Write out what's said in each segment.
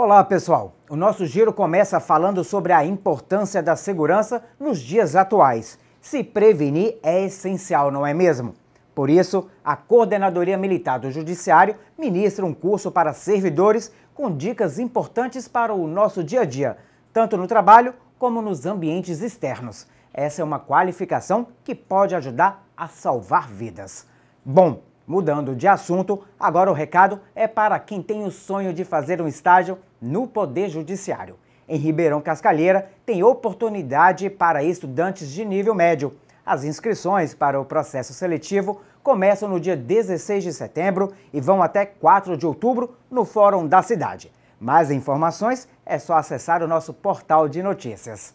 Olá, pessoal. O nosso giro começa falando sobre a importância da segurança nos dias atuais. Se prevenir é essencial, não é mesmo? Por isso, a Coordenadoria Militar do Judiciário ministra um curso para servidores com dicas importantes para o nosso dia a dia, tanto no trabalho como nos ambientes externos. Essa é uma qualificação que pode ajudar a salvar vidas. Bom, Mudando de assunto, agora o recado é para quem tem o sonho de fazer um estágio no Poder Judiciário. Em Ribeirão Cascalheira, tem oportunidade para estudantes de nível médio. As inscrições para o processo seletivo começam no dia 16 de setembro e vão até 4 de outubro no Fórum da Cidade. Mais informações é só acessar o nosso portal de notícias.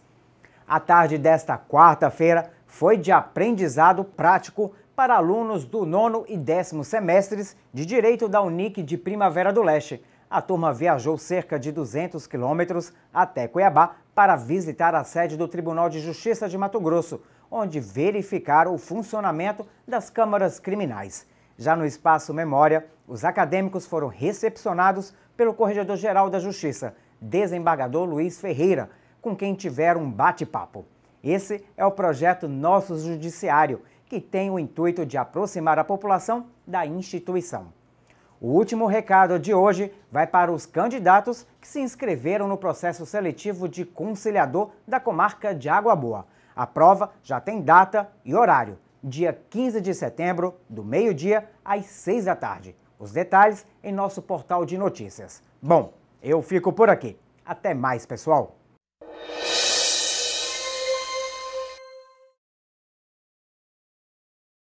A tarde desta quarta-feira foi de aprendizado prático para alunos do nono e décimo semestres de Direito da Unic de Primavera do Leste. A turma viajou cerca de 200 quilômetros até Cuiabá para visitar a sede do Tribunal de Justiça de Mato Grosso, onde verificaram o funcionamento das câmaras criminais. Já no espaço Memória, os acadêmicos foram recepcionados pelo Corregedor-Geral da Justiça, desembargador Luiz Ferreira, com quem tiveram um bate-papo. Esse é o projeto Nosso Judiciário, que tem o intuito de aproximar a população da instituição. O último recado de hoje vai para os candidatos que se inscreveram no processo seletivo de conciliador da comarca de Água Boa. A prova já tem data e horário, dia 15 de setembro, do meio-dia às 6 da tarde. Os detalhes em nosso portal de notícias. Bom, eu fico por aqui. Até mais, pessoal!